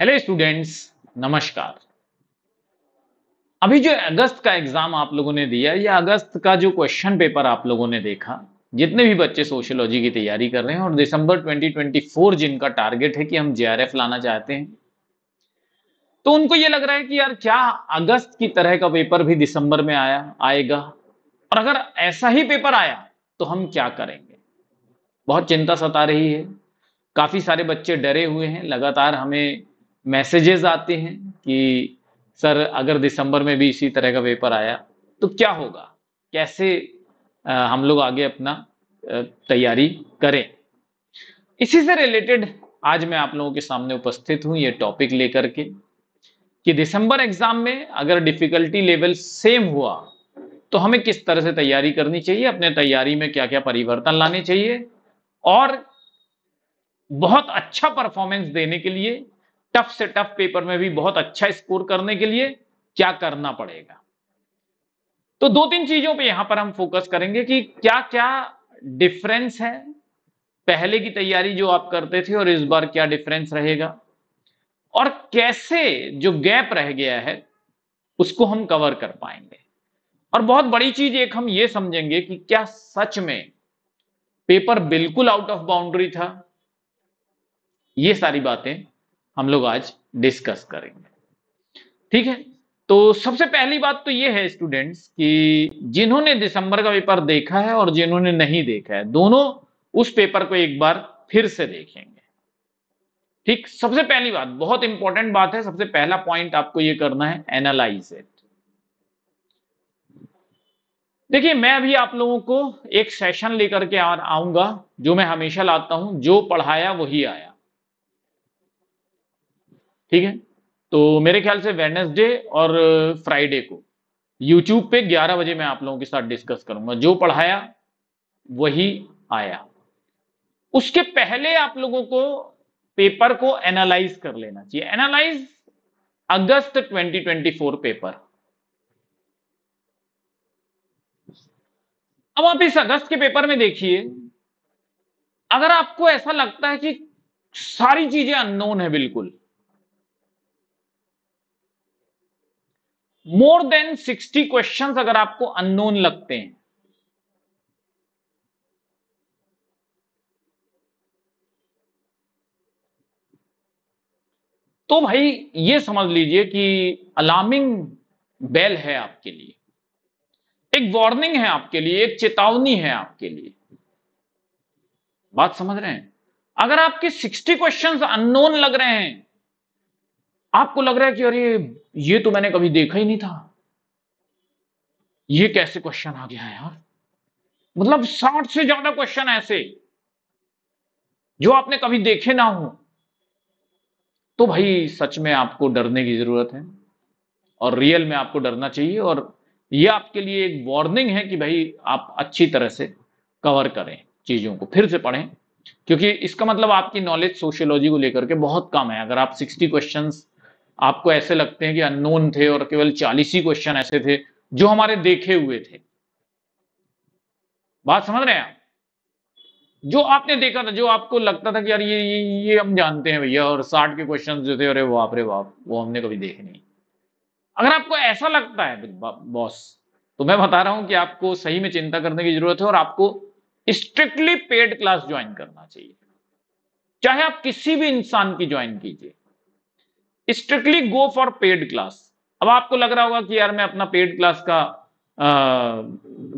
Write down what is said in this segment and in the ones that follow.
hello students नमस्कार अभी जो अगस्त का एग्जाम आप लोगों ने दिया या अगस्त का जो क्वेश्चन पेपर आप लोगों ने देखा जितने भी बच्चे सोशियोलॉजी की तैयारी कर रहे हैं और दिसंबर 2024 जिनका टारगेट है कि हम जे लाना चाहते हैं तो उनको ये लग रहा है कि यार क्या अगस्त की तरह का पेपर भी दिसंबर में आया आएगा और अगर ऐसा ही पेपर आया तो हम क्या करेंगे बहुत चिंता सता रही है काफी सारे बच्चे डरे हुए हैं लगातार हमें मैसेजेस आते हैं कि सर अगर दिसंबर में भी इसी तरह का पेपर आया तो क्या होगा कैसे हम लोग आगे अपना तैयारी करें इसी से रिलेटेड आज मैं आप लोगों के सामने उपस्थित हूं ये टॉपिक लेकर के कि दिसंबर एग्जाम में अगर डिफिकल्टी लेवल सेम हुआ तो हमें किस तरह से तैयारी करनी चाहिए अपने तैयारी में क्या क्या परिवर्तन लाने चाहिए और बहुत अच्छा परफॉर्मेंस देने के लिए टफ से टफ पेपर में भी बहुत अच्छा स्कोर करने के लिए क्या करना पड़ेगा तो दो तीन चीजों पे यहां पर हम फोकस करेंगे कि क्या क्या डिफरेंस है पहले की तैयारी जो आप करते थे और इस बार क्या डिफरेंस रहेगा और कैसे जो गैप रह गया है उसको हम कवर कर पाएंगे और बहुत बड़ी चीज एक हम ये समझेंगे कि क्या सच में पेपर बिल्कुल आउट ऑफ बाउंड्री था ये सारी बातें हम लोग आज डिस्कस करेंगे ठीक है तो सबसे पहली बात तो ये है स्टूडेंट्स कि जिन्होंने दिसंबर का पेपर देखा है और जिन्होंने नहीं देखा है दोनों उस पेपर को एक बार फिर से देखेंगे ठीक सबसे पहली बात बहुत इंपॉर्टेंट बात है सबसे पहला पॉइंट आपको ये करना है एनालाइज इट देखिए मैं अभी आप लोगों को एक सेशन लेकर के आऊंगा जो मैं हमेशा लाता हूं जो पढ़ाया वही आया ठीक है तो मेरे ख्याल से वेनसडे और फ्राइडे को यूट्यूब पे 11 बजे मैं आप लोगों के साथ डिस्कस करूंगा जो पढ़ाया वही आया उसके पहले आप लोगों को पेपर को एनालाइज कर लेना चाहिए एनालाइज अगस्त 2024 पेपर अब आप इस अगस्त के पेपर में देखिए अगर आपको ऐसा लगता है कि सारी चीजें अननोन है बिल्कुल मोर देन सिक्सटी क्वेश्चन अगर आपको अननोन लगते हैं तो भाई ये समझ लीजिए कि अलार्मिंग बेल है आपके लिए एक वार्निंग है आपके लिए एक चेतावनी है आपके लिए बात समझ रहे हैं अगर आपके 60 क्वेश्चंस अननोन लग रहे हैं आपको लग रहा है कि अरे ये तो मैंने कभी देखा ही नहीं था ये कैसे क्वेश्चन आ गया है यार मतलब साठ से ज्यादा क्वेश्चन ऐसे जो आपने कभी देखे ना हो तो भाई सच में आपको डरने की जरूरत है और रियल में आपको डरना चाहिए और ये आपके लिए एक वार्निंग है कि भाई आप अच्छी तरह से कवर करें चीज़ों को फिर से पढ़ें क्योंकि इसका मतलब आपकी नॉलेज सोशियोलॉजी को लेकर के बहुत कम है अगर आप 60 क्वेश्चंस आपको ऐसे लगते हैं कि अननोन थे और केवल चालीस ही क्वेश्चन ऐसे थे जो हमारे देखे हुए थे बात समझ रहे हैं आप जो आपने देखा था जो आपको लगता था कि यार ये ये, ये हम जानते हैं भैया और साठ के क्वेश्चन जो थे अरे वाप रे वाप वो हमने कभी देखे नहीं अगर आपको ऐसा लगता है बॉस तो मैं बता रहा हूं कि आपको सही में चिंता करने की जरूरत है और आपको स्ट्रिक्टली पेड क्लास ज्वाइन करना चाहिए चाहे आप किसी भी इंसान की ज्वाइन कीजिए strictly go for paid class अब आपको लग रहा होगा कि यार मैं अपना पेड क्लास का आ,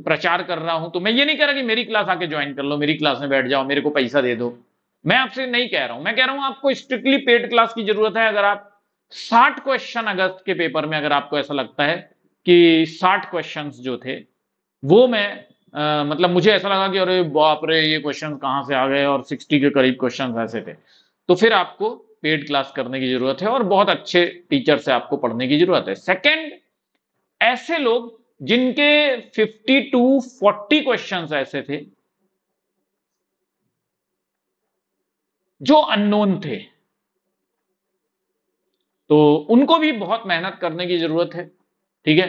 प्रचार कर रहा हूं तो मैं ये नहीं कह रहा कि मेरी क्लास आके ज्वाइन कर लो मेरी क्लास में बैठ जाओ मेरे को पैसा दे दो मैं आपसे नहीं कह रहा हूं मैं कह रहा हूं आपको स्ट्रिक्टली पेड क्लास की जरूरत है अगर आप साठ क्वेश्चन अगस्त के पेपर में अगर आपको ऐसा लगता है कि साठ क्वेश्चन जो थे वो मैं आ, मतलब मुझे ऐसा लगा कि अरे बाप रे ये क्वेश्चन कहां से आ गए और सिक्सटी के करीब क्वेश्चन ऐसे थे तो फिर आपको पेड क्लास करने की जरूरत है और बहुत अच्छे टीचर से आपको पढ़ने की जरूरत है सेकंड ऐसे लोग जिनके 50 टू 40 क्वेश्चंस ऐसे थे जो अननोन थे तो उनको भी बहुत मेहनत करने की जरूरत है ठीक है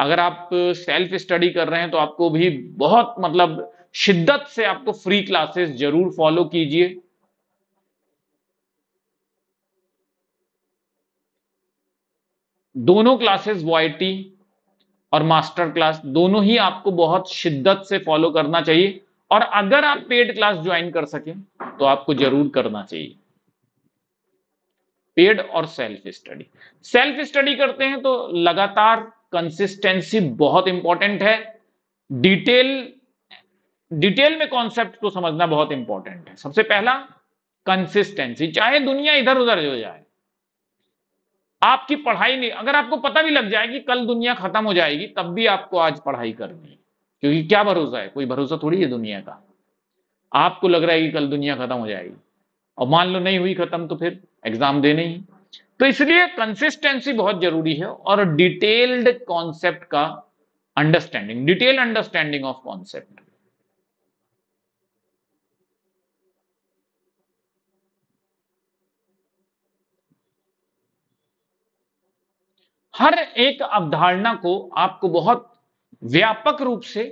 अगर आप सेल्फ स्टडी कर रहे हैं तो आपको भी बहुत मतलब शिद्दत से आपको फ्री क्लासेस जरूर फॉलो कीजिए दोनों क्लासेस वाईटी और मास्टर क्लास दोनों ही आपको बहुत शिद्दत से फॉलो करना चाहिए और अगर आप पेड क्लास ज्वाइन कर सकें तो आपको जरूर करना चाहिए पेड और सेल्फ स्टडी सेल्फ स्टडी करते हैं तो लगातार कंसिस्टेंसी बहुत इंपॉर्टेंट है डिटेल डिटेल में कॉन्सेप्ट को समझना बहुत इंपॉर्टेंट है सबसे पहला कंसिस्टेंसी चाहे दुनिया इधर उधर हो जाए आपकी पढ़ाई नहीं अगर आपको पता भी लग जाए कि कल दुनिया खत्म हो जाएगी तब भी आपको आज पढ़ाई करनी है क्योंकि क्या भरोसा है कोई भरोसा थोड़ी है दुनिया का आपको लग रहा है कि कल दुनिया खत्म हो जाएगी और मान लो नहीं हुई खत्म तो फिर एग्जाम देने ही तो इसलिए कंसिस्टेंसी बहुत जरूरी है और डिटेल्ड कॉन्सेप्ट का understanding detail understanding of concept हर एक अवधारणा को आपको बहुत व्यापक रूप से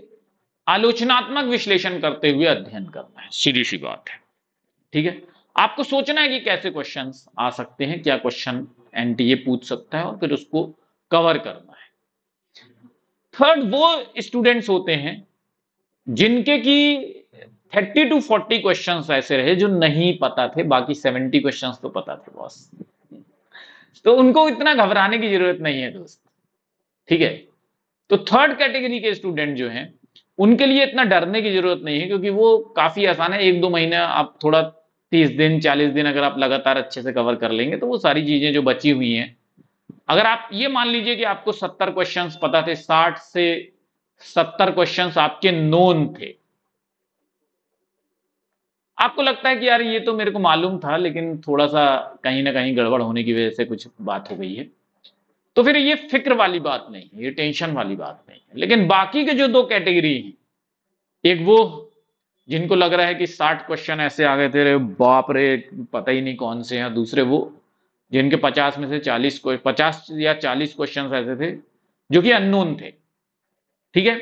आलोचनात्मक विश्लेषण करते हुए अध्ययन करना है सीधी सी बात है ठीक है आपको सोचना है कि कैसे क्वेश्चन आ सकते हैं क्या क्वेश्चन एनटीए पूछ सकता है और फिर उसको कवर करना है थर्ड वो स्टूडेंट्स होते हैं जिनके की 30 टू 40 क्वेश्चंस ऐसे रहे जो नहीं पता थे बाकी 70 क्वेश्चंस तो पता थे बॉस तो उनको इतना घबराने की जरूरत नहीं है दोस्त ठीक है तो थर्ड कैटेगरी के स्टूडेंट जो हैं उनके लिए इतना डरने की जरूरत नहीं है क्योंकि वो काफी आसान है एक दो महीना आप थोड़ा तीस दिन चालीस दिन अगर आप लगातार अच्छे से कवर कर लेंगे तो वो सारी चीजें जो बची हुई हैं अगर आप ये मान लीजिए कि आपको सत्तर क्वेश्चन पता थे साठ से सत्तर क्वेश्चन आपके नोन थे आपको लगता है कि यार ये तो मेरे को मालूम था लेकिन थोड़ा सा कहीं ना कहीं गड़बड़ होने की वजह से कुछ बात हो गई है तो फिर ये फिक्र वाली बात नहीं है ये टेंशन वाली बात नहीं है लेकिन बाकी के जो दो कैटेगरी हैं एक वो जिनको लग रहा है कि साठ क्वेश्चन ऐसे आ गए थे रे बाप रे पता ही नहीं कौन से हैं दूसरे वो जिनके पचास में से चालीस पचास या चालीस क्वेश्चन ऐसे थे जो कि अननोन थे ठीक है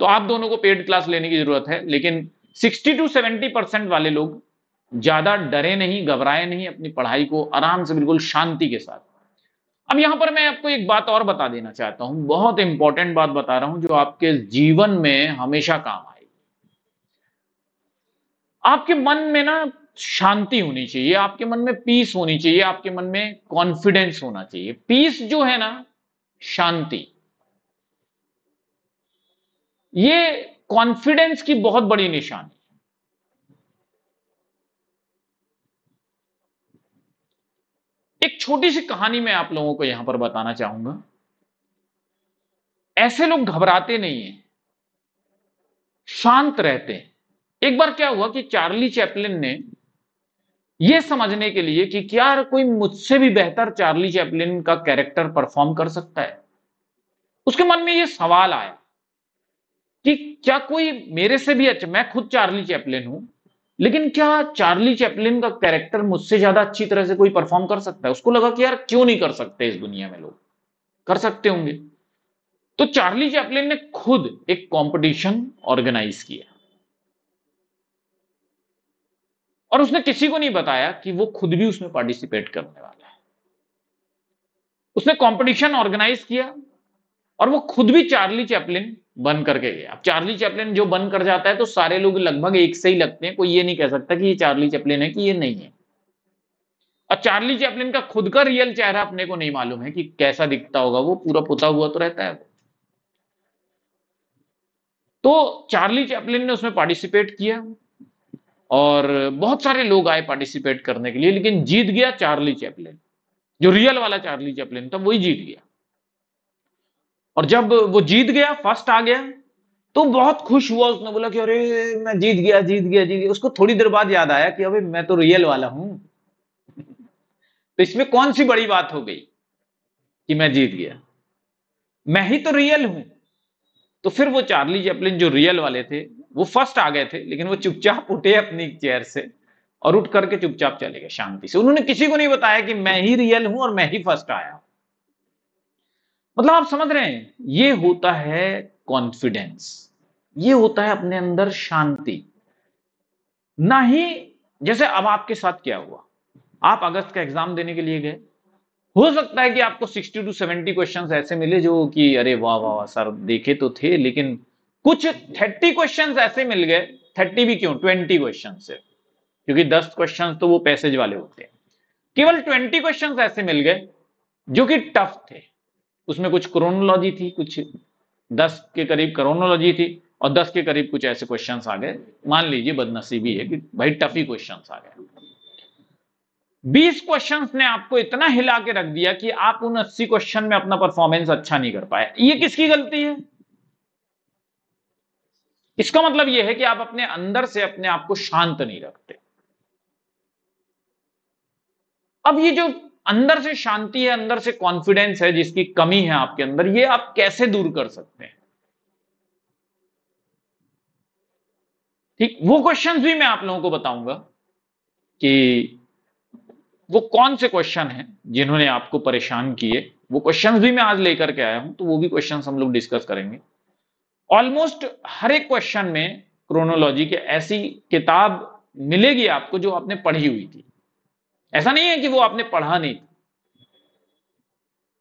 तो आप दोनों को पेड क्लास लेने की जरूरत है लेकिन सिक्सटी टू सेवेंटी परसेंट वाले लोग ज्यादा डरे नहीं घबराए नहीं अपनी पढ़ाई को आराम से बिल्कुल शांति के साथ अब यहां पर मैं आपको एक बात और बता देना चाहता हूं बहुत इंपॉर्टेंट बात बता रहा हूं जो आपके जीवन में हमेशा काम आएगी आपके मन में ना शांति होनी चाहिए आपके मन में पीस होनी चाहिए आपके मन में कॉन्फिडेंस होना चाहिए पीस जो है ना शांति ये कॉन्फिडेंस की बहुत बड़ी निशानी एक छोटी सी कहानी मैं आप लोगों को यहां पर बताना चाहूंगा ऐसे लोग घबराते नहीं है शांत रहते हैं एक बार क्या हुआ कि चार्ली चैपलिन ने यह समझने के लिए कि क्या कोई मुझसे भी बेहतर चार्ली चैपलिन का कैरेक्टर परफॉर्म कर सकता है उसके मन में यह सवाल आया कि क्या कोई मेरे से भी अच्छा मैं खुद चार्ली चैपलिन हूं लेकिन क्या चार्ली चैपलिन का कैरेक्टर मुझसे ज्यादा अच्छी तरह से कोई परफॉर्म कर सकता है उसको लगा कि यार क्यों नहीं कर सकते इस दुनिया में लोग कर सकते होंगे तो चार्ली चैपलिन ने खुद एक कंपटीशन ऑर्गेनाइज किया और उसने किसी को नहीं बताया कि वो खुद भी उसमें पार्टिसिपेट करने वाला है उसने कंपटीशन ऑर्गेनाइज किया और वो खुद भी चार्ली चैपलिन बन करके गया अब चार्ली चैपलिन जो बन कर जाता है तो सारे लोग लगभग एक से ही लगते हैं कोई ये नहीं कह सकता कि ये चार्ली चैपलिन है कि ये नहीं है और चार्ली चैपलिन का खुद का रियल चेहरा अपने को नहीं मालूम है कि कैसा दिखता होगा वो पूरा पुता हुआ तो रहता है वो तो चार्ली चैपलिन ने उसमें पार्टिसिपेट किया और बहुत सारे लोग आए पार्टिसिपेट करने के लिए लेकिन जीत गया चार्ली चैपलिन जो रियल वाला चार्ली चैपलिन था वही जीत गया और जब वो जीत गया फर्स्ट आ गया तो बहुत खुश हुआ उसने बोला कि अरे मैं जीत गया जीत गया जीत गया उसको थोड़ी देर बाद याद आया कि अभी मैं तो रियल वाला हूं तो इसमें कौन सी बड़ी बात हो गई कि मैं जीत गया मैं ही तो रियल हूं तो फिर वो चार्ली चैपलिन जो रियल वाले थे वो फर्स्ट आ गए थे लेकिन वो चुपचाप उठे अपनी चेयर से और उठ करके चुपचाप चले गए शांति से उन्होंने किसी को नहीं बताया कि मैं ही रियल हूं और मैं ही फर्स्ट आया हूं मतलब आप समझ रहे हैं ये होता है कॉन्फिडेंस ये होता है अपने अंदर शांति ना ही जैसे अब आपके साथ क्या हुआ आप अगस्त का एग्जाम देने के लिए गए हो सकता है कि आपको 60 टू 70 क्वेश्चंस ऐसे मिले जो कि अरे वाह वाह वाह सर देखे तो थे लेकिन कुछ 30 क्वेश्चंस ऐसे मिल गए 30 भी क्यों 20 क्वेश्चन से क्योंकि 10 क्वेश्चंस तो वो पैसेज वाले होते हैं केवल 20 क्वेश्चंस ऐसे मिल गए जो कि टफ थे उसमें कुछ क्रोनोलॉजी थी कुछ दस के करीब क्रोनोलॉजी थी और दस के करीब कुछ ऐसे क्वेश्चन आ गए मान लीजिए बदनसीबी है कि भाई टफी क्वेश्चन आ गए बीस क्वेश्चन ने आपको इतना हिला के रख दिया कि आप उन अस्सी क्वेश्चन में अपना परफॉर्मेंस अच्छा नहीं कर पाए ये किसकी गलती है इसका मतलब यह है कि आप अपने अंदर से अपने आप को शांत नहीं रखते अब ये जो अंदर से शांति है अंदर से कॉन्फिडेंस है जिसकी कमी है आपके अंदर ये आप कैसे दूर कर सकते हैं ठीक वो क्वेश्चंस भी मैं आप लोगों को बताऊंगा कि वो कौन से क्वेश्चन हैं जिन्होंने आपको परेशान किए वो क्वेश्चंस भी मैं आज लेकर के आया हूं तो वो भी क्वेश्चन हम लोग डिस्कस करेंगे ऑलमोस्ट हर एक क्वेश्चन में क्रोनोलॉजी के ऐसी किताब मिलेगी आपको जो आपने पढ़ी हुई थी ऐसा नहीं है कि वो आपने पढ़ा नहीं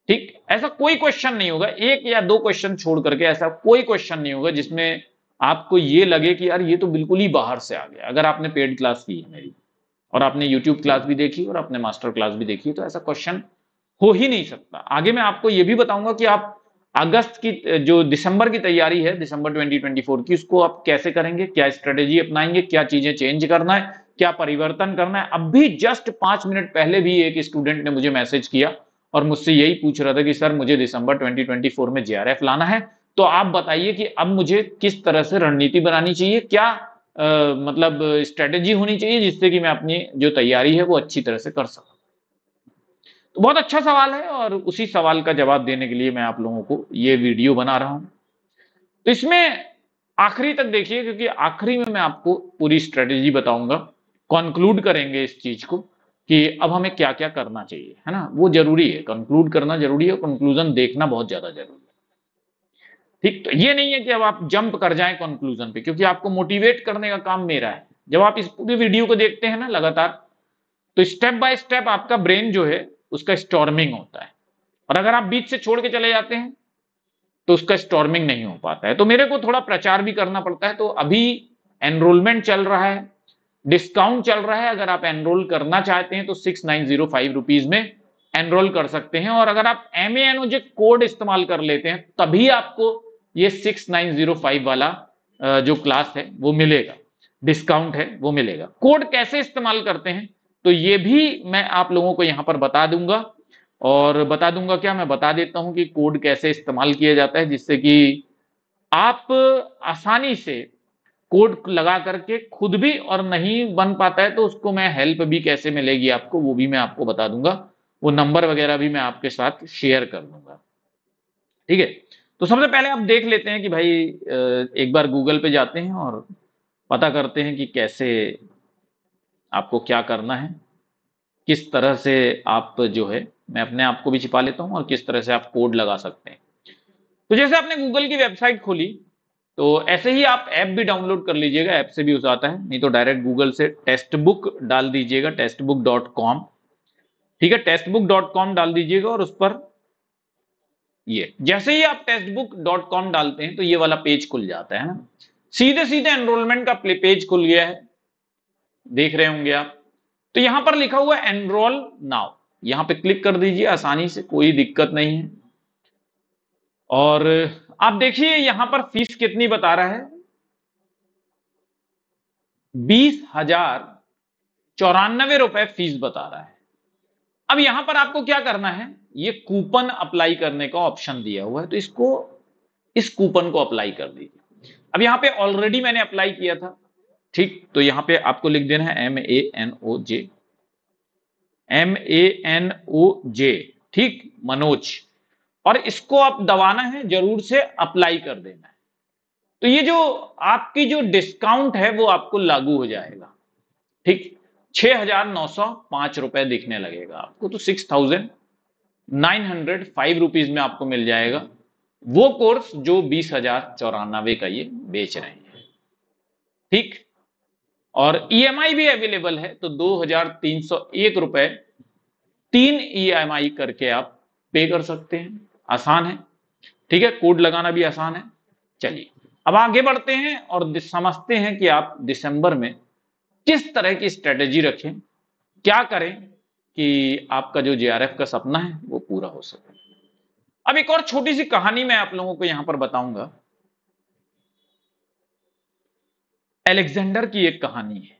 ठीक ऐसा कोई क्वेश्चन नहीं होगा एक या दो क्वेश्चन छोड़ करके ऐसा कोई क्वेश्चन नहीं होगा जिसमें आपको ये लगे कि यार ये तो बिल्कुल ही बाहर से आ गया अगर आपने पेड क्लास की है मेरी और आपने यूट्यूब क्लास भी देखी और आपने मास्टर क्लास भी देखी तो ऐसा क्वेश्चन हो ही नहीं सकता आगे मैं आपको ये भी बताऊंगा कि आप अगस्त की जो दिसंबर की तैयारी है दिसंबर 2024 की उसको आप कैसे करेंगे क्या स्ट्रेटेजी अपनाएंगे क्या चीजें चेंज करना है क्या परिवर्तन करना है अभी जस्ट पांच मिनट पहले भी एक स्टूडेंट ने मुझे मैसेज किया और मुझसे यही पूछ रहा था कि सर मुझे दिसंबर 2024 में जे लाना है तो आप बताइए कि अब मुझे किस तरह से रणनीति बनानी चाहिए क्या आ, मतलब स्ट्रेटेजी होनी चाहिए जिससे कि मैं अपनी जो तैयारी है वो अच्छी तरह से कर सकूं तो बहुत अच्छा सवाल है और उसी सवाल का जवाब देने के लिए मैं आप लोगों को ये वीडियो बना रहा हूं तो इसमें आखिरी तक देखिए क्योंकि आखिरी में मैं आपको पूरी स्ट्रेटेजी बताऊंगा कंक्लूड करेंगे इस चीज को कि अब हमें क्या क्या करना चाहिए है ना वो जरूरी है कंक्लूड करना जरूरी है कंक्लूजन देखना बहुत ज्यादा जरूरी है ठीक तो ये नहीं है कि अब आप जंप कर जाए कंक्लूजन पे क्योंकि आपको मोटिवेट करने का काम मेरा है जब आप इस पूरी वीडियो को देखते हैं ना लगातार तो स्टेप बाय स्टेप आपका ब्रेन जो है उसका स्टॉर्मिंग होता है और अगर आप बीच से छोड़ के चले जाते हैं तो उसका स्टॉर्मिंग नहीं हो पाता है तो मेरे को थोड़ा प्रचार भी करना पड़ता है तो अभी एनरोलमेंट चल रहा है डिस्काउंट चल रहा है अगर आप एनरोल करना चाहते हैं तो six nine zero five rupees में एनरोल कर सकते हैं और अगर आप एम एनओजे कोड इस्तेमाल कर लेते हैं तभी आपको ये सिक्स नाइन जीरो फाइव वाला जो क्लास है वो मिलेगा डिस्काउंट है वो मिलेगा कोड कैसे इस्तेमाल करते हैं तो ये भी मैं आप लोगों को यहां पर बता दूंगा और बता दूंगा क्या मैं बता देता हूं कि कोड कैसे इस्तेमाल किया जाता है जिससे कि आप आसानी से कोड लगा करके खुद भी और नहीं बन पाता है तो उसको मैं हेल्प भी कैसे मिलेगी आपको वो भी मैं आपको बता दूंगा वो नंबर वगैरह भी मैं आपके साथ शेयर कर दूंगा ठीक है तो सबसे पहले आप देख लेते हैं कि भाई एक बार गूगल पे जाते हैं और पता करते हैं कि कैसे आपको क्या करना है किस तरह से आप जो है मैं अपने आप को भी छिपा लेता हूं और किस तरह से आप कोड लगा सकते हैं तो जैसे आपने गूगल की वेबसाइट खोली तो ऐसे ही आप ऐप भी डाउनलोड कर लीजिएगा ऐप से भी उस आता है नहीं तो डायरेक्ट गूगल से टेस्ट बुक डाल दीजिएगा टेस्ट बुक डॉट कॉम ठीक है टेस्ट बुक डॉट कॉम डाल दीजिएगा और उस पर ये जैसे ही आप टेस्ट बुक डॉट कॉम डालते हैं तो ये वाला पेज खुल जाता है ना सीधे सीधे एनरोलमेंट का पेज खुल गया है देख रहे होंगे आप तो यहां पर लिखा हुआ एनरोल नाउ यहां पे क्लिक कर दीजिए आसानी से कोई दिक्कत नहीं है और आप देखिए यहां पर फीस कितनी बता रहा है बीस हजार चौरानवे रुपए फीस बता रहा है अब यहां पर आपको क्या करना है ये कूपन अप्लाई करने का ऑप्शन दिया हुआ है तो इसको इस कूपन को अप्लाई कर दीजिए अब यहां पे ऑलरेडी मैंने अप्लाई किया था ठीक तो यहां पे आपको लिख देना है M A N O J M A N O J ठीक मनोज और इसको आप दबाना है जरूर से अप्लाई कर देना है तो ये जो आपकी जो डिस्काउंट है वो आपको लागू हो जाएगा ठीक छह हजार नौ सौ पांच रुपए दिखने लगेगा आपको तो six thousand nine hundred five rupees में आपको मिल जाएगा वो कोर्स जो बीस हजार चौरानवे का ये बेच रहे हैं ठीक और ईएमआई e भी अवेलेबल है तो दो हजार तीन सौ एक रुपए तीन ईएमआई e करके आप पे कर सकते हैं आसान है ठीक है कोड लगाना भी आसान है चलिए अब आगे बढ़ते हैं और समझते हैं कि आप दिसंबर में किस तरह की स्ट्रेटेजी रखें क्या करें कि आपका जो जे का सपना है वो पूरा हो सके अब एक और छोटी सी कहानी मैं आप लोगों को यहां पर बताऊंगा एलेक्जेंडर की एक कहानी है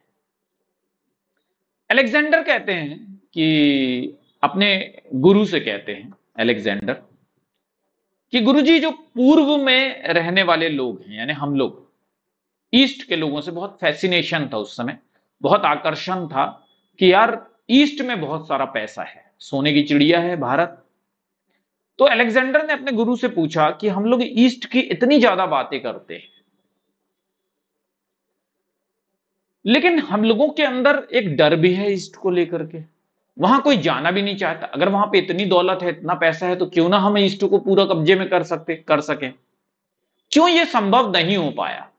एलेक्जेंडर कहते हैं कि अपने गुरु से कहते हैं एलेक्जेंडर कि गुरुजी जो पूर्व में रहने वाले लोग हैं यानी हम लोग ईस्ट के लोगों से बहुत फैसिनेशन था उस समय बहुत आकर्षण था कि यार ईस्ट में बहुत सारा पैसा है सोने की चिड़िया है भारत तो अलेक्जेंडर ने अपने गुरु से पूछा कि हम लोग ईस्ट की इतनी ज्यादा बातें करते हैं लेकिन हम लोगों के अंदर एक डर भी है ईस्ट को लेकर के वहां कोई जाना भी नहीं चाहता अगर वहां पे इतनी दौलत है इतना पैसा है तो क्यों ना हम ईस्ट को पूरा कब्जे में कर सकते कर सके क्यों ये संभव नहीं हो पाया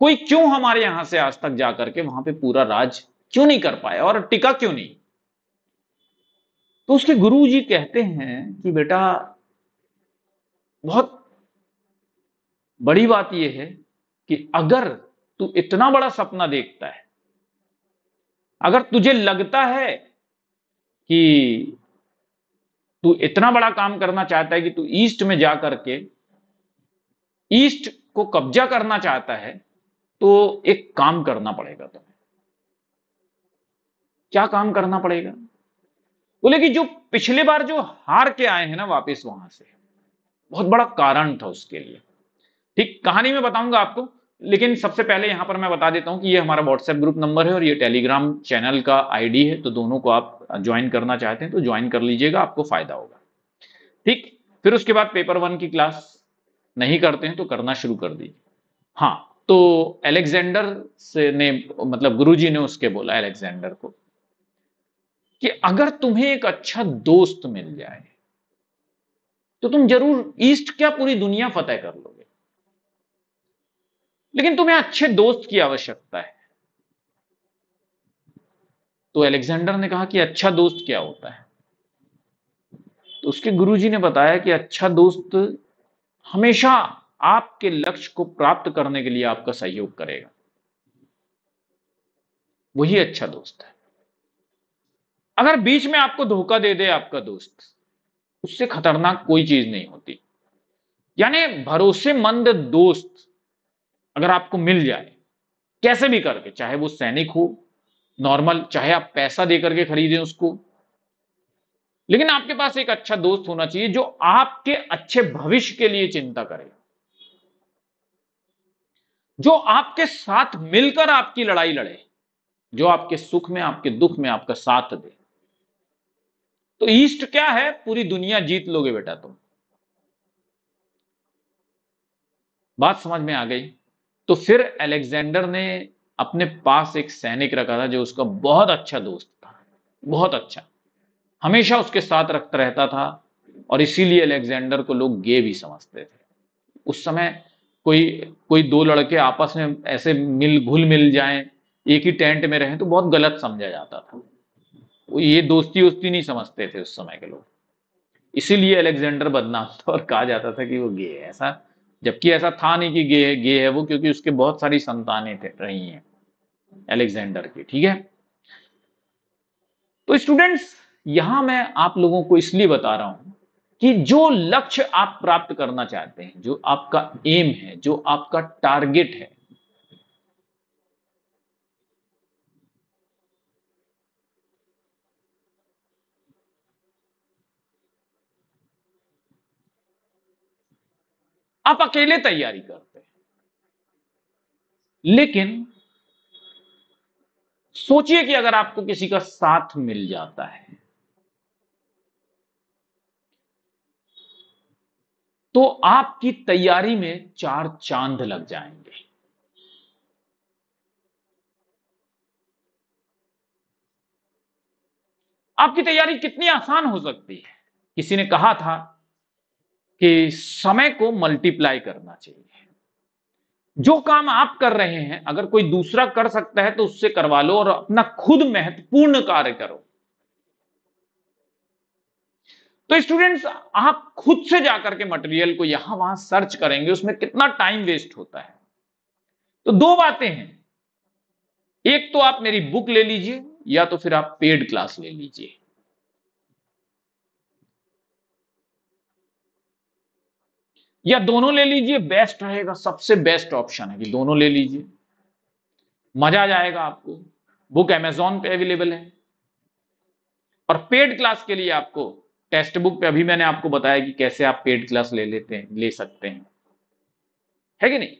कोई क्यों हमारे यहां से आज तक जाकर के वहां पे पूरा राज क्यों नहीं कर पाया और टिका क्यों नहीं तो उसके गुरु जी कहते हैं कि बेटा बहुत बड़ी बात यह है कि अगर तू इतना बड़ा सपना देखता है अगर तुझे लगता है कि तू इतना बड़ा काम करना चाहता है कि तू ईस्ट में जा करके ईस्ट को कब्जा करना चाहता है तो एक काम करना पड़ेगा तुम्हें क्या काम करना पड़ेगा बोले कि जो पिछले बार जो हार के आए हैं ना वापस वहां से बहुत बड़ा कारण था उसके लिए ठीक कहानी में बताऊंगा आपको लेकिन सबसे पहले यहां पर मैं बता देता हूं कि ये हमारा व्हाट्सएप ग्रुप नंबर है और ये टेलीग्राम चैनल का आईडी है तो दोनों को आप ज्वाइन करना चाहते हैं तो ज्वाइन कर लीजिएगा आपको फायदा होगा ठीक फिर उसके बाद पेपर वन की क्लास नहीं करते हैं तो करना शुरू कर दीजिए हाँ तो एलेक्जेंडर से ने मतलब गुरु ने उसके बोला एलेक्जेंडर को कि अगर तुम्हें एक अच्छा दोस्त मिल जाए तो तुम जरूर ईस्ट क्या पूरी दुनिया फतेह कर लोगे लेकिन तुम्हें अच्छे दोस्त की आवश्यकता है तो अलेक्जेंडर ने कहा कि अच्छा दोस्त क्या होता है तो उसके गुरुजी ने बताया कि अच्छा दोस्त हमेशा आपके लक्ष्य को प्राप्त करने के लिए आपका सहयोग करेगा वही अच्छा दोस्त है अगर बीच में आपको धोखा दे दे आपका दोस्त उससे खतरनाक कोई चीज नहीं होती यानी भरोसेमंद दोस्त अगर आपको मिल जाए कैसे भी करके चाहे वो सैनिक हो नॉर्मल चाहे आप पैसा दे करके खरीदें उसको लेकिन आपके पास एक अच्छा दोस्त होना चाहिए जो आपके अच्छे भविष्य के लिए चिंता करे जो आपके साथ मिलकर आपकी लड़ाई लड़े जो आपके सुख में आपके दुख में आपका साथ दे तो ईस्ट क्या है पूरी दुनिया जीत लोगे बेटा तुम बात समझ में आ गई तो फिर अलेक्जेंडर ने अपने पास एक सैनिक रखा था जो उसका बहुत अच्छा दोस्त था बहुत अच्छा हमेशा उसके साथ रखता रहता था और इसीलिए अलेक्जेंडर को लोग गे भी समझते थे उस समय कोई कोई दो लड़के आपस में ऐसे मिल घुल मिल जाए एक ही टेंट में रहे तो बहुत गलत समझा जाता था ये दोस्ती वोस्ती नहीं समझते थे उस समय के लोग इसीलिए अलेक्जेंडर बदनाम था और कहा जाता था कि वो गे ऐसा जबकि ऐसा था नहीं कि गे है गे है वो क्योंकि उसके बहुत सारी संतानें रही हैं एलेक्जेंडर की ठीक है तो स्टूडेंट्स यहां मैं आप लोगों को इसलिए बता रहा हूं कि जो लक्ष्य आप प्राप्त करना चाहते हैं जो आपका एम है जो आपका टारगेट है आप अकेले तैयारी करते हैं लेकिन सोचिए कि अगर आपको किसी का साथ मिल जाता है तो आपकी तैयारी में चार चांद लग जाएंगे आपकी तैयारी कितनी आसान हो सकती है किसी ने कहा था कि समय को मल्टीप्लाई करना चाहिए जो काम आप कर रहे हैं अगर कोई दूसरा कर सकता है तो उससे करवा लो और अपना खुद महत्वपूर्ण कार्य करो तो स्टूडेंट्स आप खुद से जाकर के मटेरियल को यहां वहां सर्च करेंगे उसमें कितना टाइम वेस्ट होता है तो दो बातें हैं एक तो आप मेरी बुक ले लीजिए या तो फिर आप पेड क्लास ले लीजिए या दोनों ले लीजिए बेस्ट रहेगा सबसे बेस्ट ऑप्शन है कि दोनों ले लीजिए मजा आ जाएगा आपको बुक एमेजोन पे अवेलेबल है और पेड क्लास के लिए आपको टेक्स्ट बुक पे अभी मैंने आपको बताया कि कैसे आप पेड क्लास ले लेते हैं ले सकते हैं है कि नहीं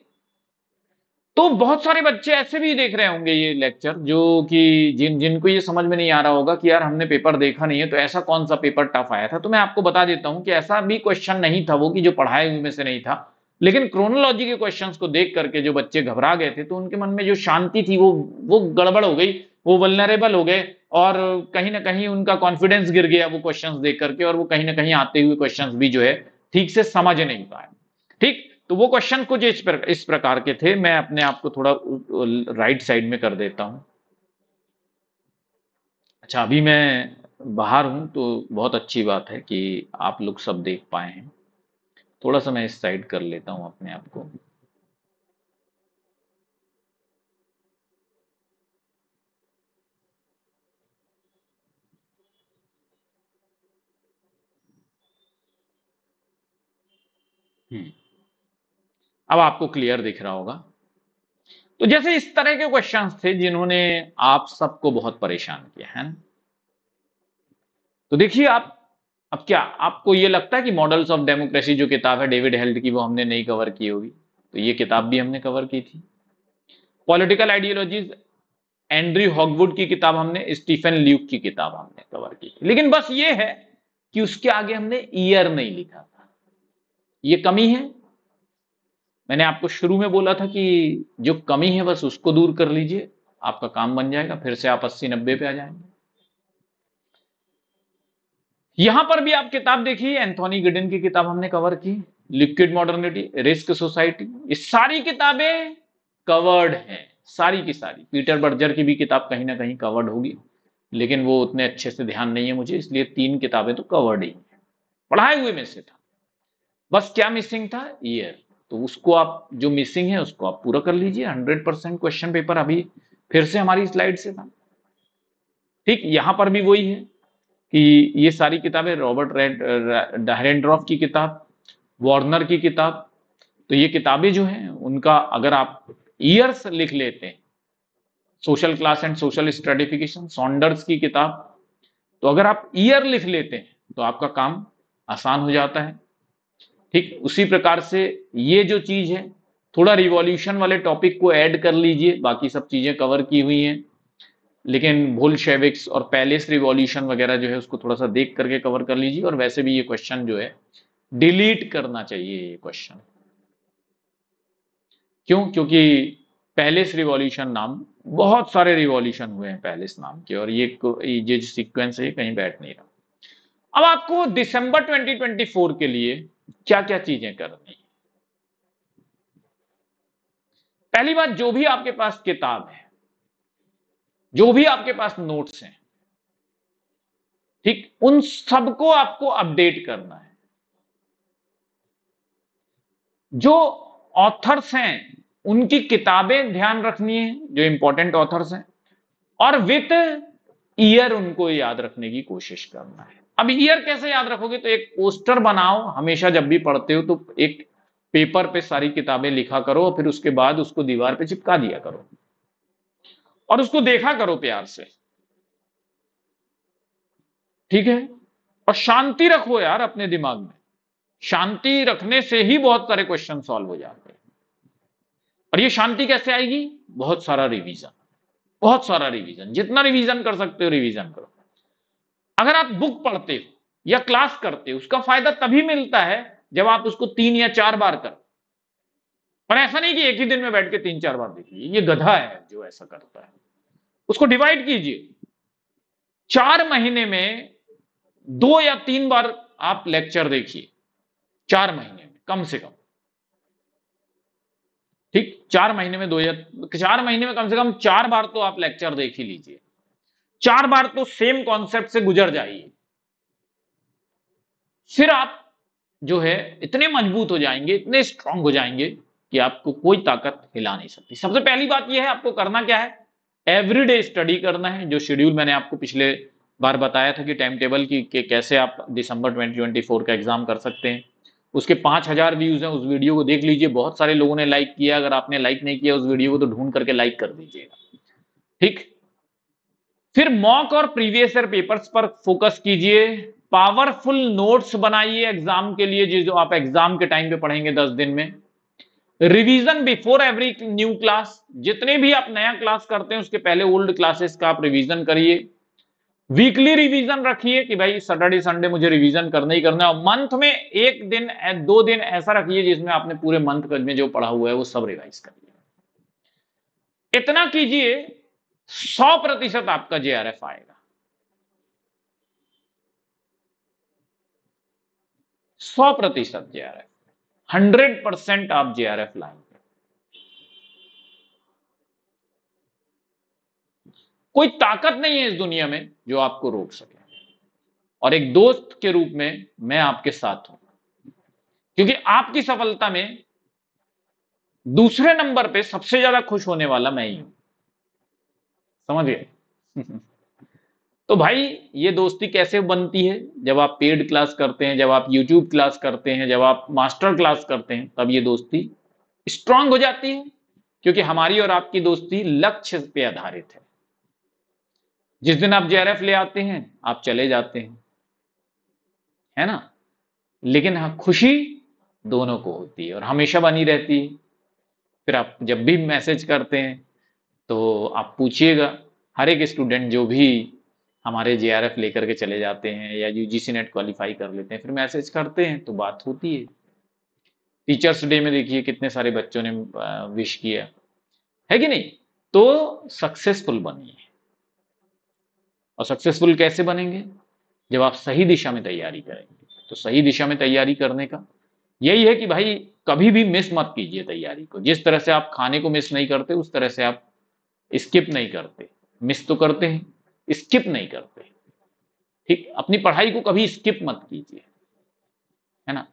तो बहुत सारे बच्चे ऐसे भी देख रहे होंगे ये लेक्चर जो कि जिन जिनको ये समझ में नहीं आ रहा होगा कि यार हमने पेपर देखा नहीं है तो ऐसा कौन सा पेपर टफ आया था तो मैं आपको बता देता हूं कि ऐसा भी क्वेश्चन नहीं था वो कि जो पढ़ाए हुए में से नहीं था लेकिन क्रोनोलॉजी के क्वेश्चंस को देख करके जो बच्चे घबरा गए थे तो उनके मन में जो शांति थी वो वो गड़बड़ हो गई वो वलनरेबल हो गए और कहीं ना कहीं उनका कॉन्फिडेंस गिर गया वो क्वेश्चंस देख करके और वो कहीं ना कहीं आते हुए क्वेश्चंस भी जो है ठीक से समझ नहीं पाए ठीक तो वो क्वेश्चन कुछ इस प्रकार, इस प्रकार के थे मैं अपने आप को थोड़ा राइट साइड में कर देता हूं अच्छा अभी मैं बाहर हूं तो बहुत अच्छी बात है कि आप लोग सब देख पाए हैं थोड़ा सा मैं इस साइड कर लेता हूं अपने आप को हम्म अब आपको क्लियर दिख रहा होगा तो जैसे इस तरह के क्वेश्चन थे जिन्होंने आप सबको बहुत परेशान किया है तो देखिए आप अब क्या आपको ये लगता है कि मॉडल्स ऑफ डेमोक्रेसी जो किताब है डेविड हेल्ड की वो हमने नहीं कवर की होगी तो ये किताब भी हमने कवर की थी पॉलिटिकल आइडियोलॉजीज एंड्री हॉगवुड की किताब हमने स्टीफन ल्यूक की किताब हमने कवर की थी लेकिन बस ये है कि उसके आगे हमने ईयर नहीं लिखा था ये कमी है मैंने आपको शुरू में बोला था कि जो कमी है बस उसको दूर कर लीजिए आपका काम बन जाएगा फिर से आप अस्सी नब्बे पे आ जाएंगे यहां पर भी आप किताब देखिए एंथोनी गिडन की किताब हमने कवर की लिक्विड मॉडर्निटी रिस्क सोसाइटी ये सारी किताबें कवर्ड हैं सारी की सारी पीटर बर्जर की भी किताब कहीं ना कहीं कवर्ड होगी लेकिन वो उतने अच्छे से ध्यान नहीं है मुझे इसलिए तीन किताबें तो कवर्ड ही पढ़ाए हुए में से था बस क्या मिसिंग था ईयर तो उसको आप जो मिसिंग है उसको आप पूरा कर लीजिए हंड्रेड परसेंट क्वेश्चन पेपर अभी फिर से हमारी स्लाइड से था ठीक यहां पर भी वही है कि ये सारी किताबें रॉबर्ट रेड डायरेंड्रॉफ की किताब वार्नर की किताब तो ये किताबें जो हैं उनका अगर आप ईयर्स लिख लेते हैं social class and social stratification Saunders की किताब तो अगर आप ईयर लिख लेते हैं तो आपका काम आसान हो जाता है ठीक उसी प्रकार से ये जो चीज है थोड़ा रिवॉल्यूशन वाले टॉपिक को ऐड कर लीजिए बाकी सब चीजें कवर की हुई हैं लेकिन भूल शेविक्स और पैलेस रिवॉल्यूशन वगैरह जो है उसको थोड़ा सा देख करके कवर कर लीजिए और वैसे भी ये क्वेश्चन जो है डिलीट करना चाहिए ये क्वेश्चन क्यों क्योंकि पैलेस रिवॉल्यूशन नाम बहुत सारे रिवॉल्यूशन हुए हैं पैलेस नाम के और ये ये जो सीक्वेंस है कहीं बैठ नहीं रहा अब आपको दिसंबर 2024 के लिए क्या क्या चीजें करनी पहली बात जो भी आपके पास किताब है जो भी आपके पास नोट्स हैं ठीक उन सबको आपको अपडेट करना है जो ऑथर्स हैं उनकी किताबें ध्यान रखनी है जो इंपॉर्टेंट ऑथर्स हैं और विथ ईयर उनको याद रखने की कोशिश करना है अब ईयर कैसे याद रखोगे तो एक पोस्टर बनाओ हमेशा जब भी पढ़ते हो तो एक पेपर पे सारी किताबें लिखा करो और फिर उसके बाद उसको दीवार पे चिपका दिया करो और उसको देखा करो प्यार से ठीक है और शांति रखो यार अपने दिमाग में शांति रखने से ही बहुत सारे क्वेश्चन सॉल्व हो जाते हैं और ये शांति कैसे आएगी बहुत सारा रिवीजन बहुत सारा रिवीजन जितना रिवीजन कर सकते हो रिवीजन करो अगर आप बुक पढ़ते हो या क्लास करते हो उसका फायदा तभी मिलता है जब आप उसको तीन या चार बार कर पर ऐसा नहीं कि एक ही दिन में बैठ के तीन चार बार देखिए ये गधा है जो ऐसा करता है उसको डिवाइड कीजिए चार महीने में दो या तीन बार आप लेक्चर देखिए चार महीने में कम से कम ठीक चार महीने में दो या चार महीने में कम से कम चार बार तो आप लेक्चर देख ही लीजिए चार बार तो सेम कॉन्सेप्ट से गुजर जाइए फिर आप जो है इतने मजबूत हो जाएंगे इतने स्ट्रांग हो जाएंगे कि आपको कोई ताकत हिला नहीं सकती सबसे पहली बात यह है आपको करना क्या है एवरीडे स्टडी करना है जो शेड्यूल मैंने आपको पिछले बार बताया था कि टाइम टेबल की के कैसे आप दिसंबर 2024 का एग्जाम कर सकते हैं उसके 5000 व्यूज हैं उस वीडियो को देख लीजिए बहुत सारे लोगों ने लाइक किया अगर आपने लाइक नहीं किया उस वीडियो को तो ढूंढ करके लाइक कर दीजिएगा ठीक फिर मॉक और प्रीवियस ईयर पेपर्स पर फोकस कीजिए पावरफुल नोट्स बनाइए एग्जाम के लिए जो आप एग्जाम के टाइम पे पढ़ेंगे दस दिन में revision before every new class जितने भी आप नया क्लास करते हैं उसके पहले ओल्ड क्लासेस का आप रिवीजन करिए वीकली रिवीजन रखिए कि भाई सैटरडे संडे मुझे रिवीजन करना ही करना है और मंथ में एक दिन दो दिन ऐसा रखिए जिसमें आपने पूरे मंथ में जो पढ़ा हुआ है वो सब रिवाइज करिए इतना कीजिए सौ प्रतिशत आपका जेआरएफ आएगा सौ प्रतिशत जेआरएफ हंड्रेड परसेंट आप जेआरएफ लाएंगे कोई ताकत नहीं है इस दुनिया में जो आपको रोक सके और एक दोस्त के रूप में मैं आपके साथ हूं क्योंकि आपकी सफलता में दूसरे नंबर पे सबसे ज्यादा खुश होने वाला मैं ही हूं गए तो भाई ये दोस्ती कैसे बनती है जब आप पेड क्लास करते हैं जब आप यूट्यूब क्लास करते हैं जब आप मास्टर क्लास करते हैं तब ये दोस्ती स्ट्रांग हो जाती है क्योंकि हमारी और आपकी दोस्ती लक्ष्य पे आधारित है जिस दिन आप जे ले आते हैं आप चले जाते हैं है ना लेकिन हाँ खुशी दोनों को होती है और हमेशा बनी रहती है फिर आप जब भी मैसेज करते हैं तो आप पूछिएगा हर एक स्टूडेंट जो भी हमारे जे आर एफ लेकर के चले जाते हैं या U G C NET qualify कर लेते हैं फिर मैसेज करते हैं तो बात होती है टीचर्स डे में देखिए कितने सारे बच्चों ने विश किया है कि नहीं तो सक्सेसफुल बनिए और सक्सेसफुल कैसे बनेंगे जब आप सही दिशा में तैयारी करेंगे तो सही दिशा में तैयारी करने का यही है कि भाई कभी भी मिस मत कीजिए तैयारी को जिस तरह से आप खाने को मिस नहीं करते उस तरह से आप स्किप नहीं करते मिस तो करते हैं स्किप नहीं करते ठीक अपनी पढ़ाई को कभी स्किप मत कीजिए है ना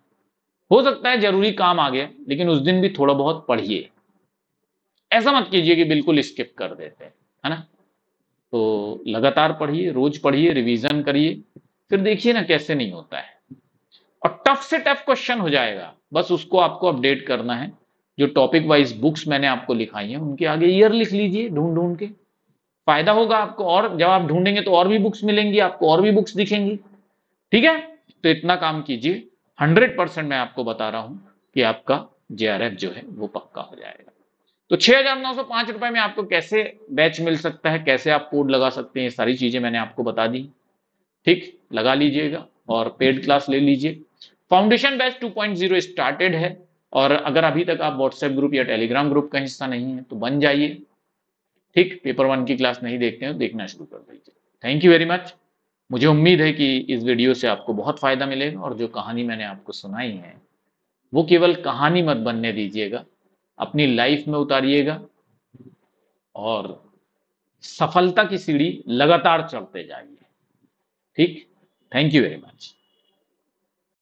हो सकता है जरूरी काम आ गया लेकिन उस दिन भी थोड़ा बहुत पढ़िए ऐसा मत कीजिए कि बिल्कुल स्किप कर देते हैं है ना तो लगातार पढ़िए रोज पढ़िए रिवीजन करिए फिर देखिए ना कैसे नहीं होता है और टफ से टफ क्वेश्चन हो जाएगा बस उसको आपको अपडेट करना है जो टॉपिक वाइज बुक्स मैंने आपको लिखाई हैं उनके आगे ईयर लिख लीजिए ढूंढ ढूंढ के फायदा होगा आपको और जब आप ढूंढेंगे तो और भी बुक्स मिलेंगी आपको और भी बुक्स दिखेंगी ठीक है तो इतना काम कीजिए हंड्रेड परसेंट मैं आपको बता रहा हूं कि आपका जे जो है वो पक्का हो जाएगा तो छह हजार नौ सौ पांच रुपए में आपको कैसे बैच मिल सकता है कैसे आप कोड लगा सकते हैं सारी चीजें मैंने आपको बता दी ठीक लगा लीजिएगा और पेड क्लास ले लीजिए फाउंडेशन बैच 2.0 स्टार्टेड है और अगर अभी तक आप व्हाट्सएप ग्रुप या टेलीग्राम ग्रुप का हिस्सा नहीं है तो बन जाइए ठीक पेपर वन की क्लास नहीं देखते हैं तो देखना शुरू कर दीजिए थैंक यू वेरी मच मुझे उम्मीद है कि इस वीडियो से आपको बहुत फ़ायदा मिलेगा और जो कहानी मैंने आपको सुनाई है वो केवल कहानी मत बनने दीजिएगा अपनी लाइफ में उतारिएगा और सफलता की सीढ़ी लगातार चढ़ते जाइए ठीक थैंक यू वेरी मच